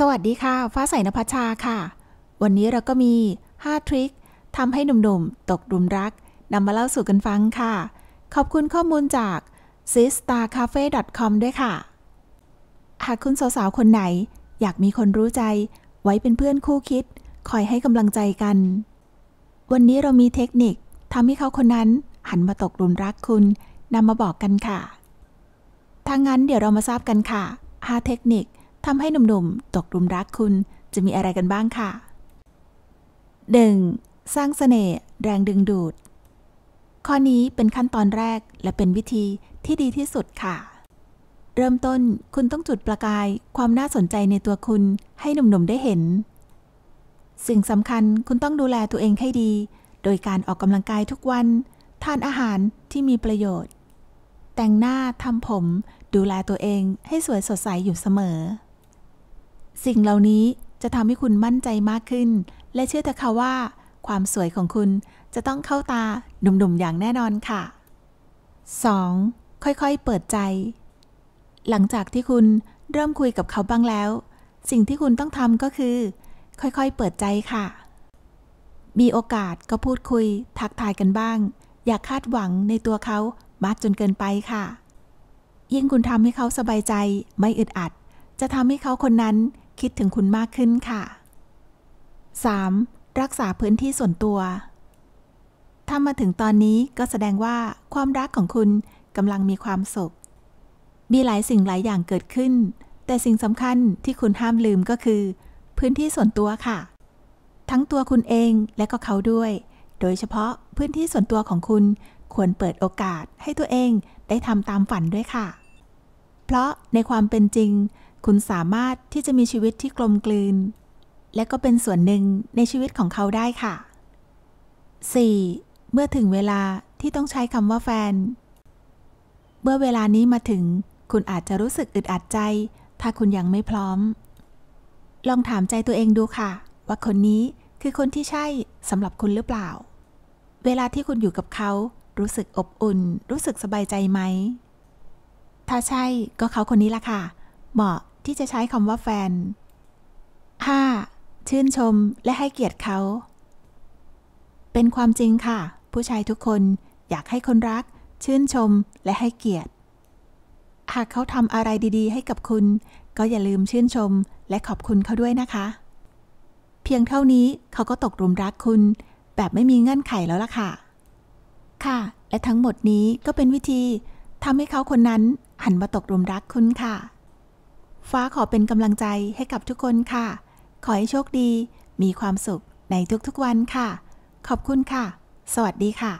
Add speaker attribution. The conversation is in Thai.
Speaker 1: สวัสดีค่ะ ฟ้าใสนภัชาค่ะ วันนี้เราก็มี 5 ทริคทำให้หนุ่มๆ ตกรุมรักนำมาเล่าสู่กันฟังค่ะ ขอบคุณข้อมูลจาก s i s t a r c a f e c o m ด้วยค่ะ หากคุณสาวๆ คนไหน อยากมีคนรู้ใจ ไว้เป็นเพื่อนคู่คิด คอยให้กำลังใจกัน วันนี้เรามีเทคนิคทำให้เขาคนนั้นหันมาตกรุมรักคุณนำมาบอกกันค่ะถ้างั้นเดี๋ยวเรามาทราบกันค่ะ 5 เทคนิคทำให้หนุ่มๆ ตกรุมรักคุณจะมีอะไรกันบ้างค่ะ 1. สร้างสเสน่ห์แรงดึงดูด ข้อนี้เป็นขั้นตอนแรกและเป็นวิธีที่ดีที่สุดค่ะ เริ่มต้นคุณต้องจุดประกายความน่าสนใจในตัวคุณให้หนุ่มๆได้เห็น สิ่งสำคัญคุณต้องดูแลตัวเองให้ดี โดยการออกกำลังกายทุกวัน ทานอาหารที่มีประโยชน์ แต่งหน้าทำผมดูแลตัวเองให้สวยสดใสอยู่เสมอสิ่งเหล่านี้จะทำให้คุณมั่นใจมากขึ้น และเชื่อเถอะค่ะว่าความสวยของคุณจะต้องเข้าตาหนุ่มๆอย่างแน่นอนค่ะ 2. ค่อยๆ เปิดใจ หลังจากที่คุณเริ่มคุยกับเขาบ้างแล้ว สิ่งที่คุณต้องทำก็คือ ค่อย ๆ เปิดใจค่ะ มีโอกาสก็พูดคุยทักทายกันบ้าง อย่าคาดหวังในตัวเขามากจนเกินไปค่ะ ยิ่งคุณทำให้เขาสบายใจ ไม่อึดอัด จะทำให้เขาคนนั้นคิดถึงคุณมากขึ้นค่ะ 3. รักษาพื้นที่ส่วนตัว ถ้ามาถึงตอนนี้ก็แสดงว่าความรักของคุณกำลังมีความสุขมีหลายสิ่งหลายอย่างเกิดขึ้น แต่สิ่งสำคัญที่คุณห้ามลืมก็คือ พื้นที่ส่วนตัวค่ะ ทั้งตัวคุณเองและก็เขาด้วย โดยเฉพาะพื้นที่ส่วนตัวของคุณควรเปิดโอกาสให้ตัวเองได้ทำตามฝันด้วยค่ะเพราะในความเป็นจริง คุณสามารถที่จะมีชีวิตที่กลมกลืน และก็เป็นส่วนหนึ่งในชีวิตของเขาได้ค่ะ 4. เมื่อถึงเวลาที่ต้องใช้คำว่าแฟน เมื่อเวลานี้มาถึง คุณอาจจะรู้สึกอึดอัดใจ ถ้าคุณยังไม่พร้อม ลองถามใจตัวเองดูค่ะ ว่าคนนี้คือคนที่ใช่สำหรับคุณหรือเปล่า เวลาที่คุณอยู่กับเขา รู้สึกอบอุ่นรู้สึกสบายใจไหมถ้าใช่ก็เขาคนนี้ละค่ะ เหมาะที่จะใช้คำว่าแฟน 5. ชื่นชมและให้เกียรติเขา เป็นความจริงค่ะ ผู้ชายทุกคนอยากให้คนรัก ชื่นชมและให้เกียรติ หากเขาทำอะไรดีๆ ให้กับคุณ ก็อย่าลืมชื่นชม และขอบคุณเขาด้วยนะคะ เพียงเท่านี้เขาก็ตกหลุมรักคุณแบบไม่มีเงื่อนไขแล้วล่ะค่ะ ค่ะ และทั้งหมดนี้ก็เป็นวิธีทำให้เขาคนนั้นันมาตกรุมรักคุณค่ะ ฟ้าขอเป็นกำลังใจให้กับทุกคนค่ะ ขอให้โชคดี มีความสุขในทุกๆวันค่ะ ขอบคุณค่ะ สวัสดีค่ะ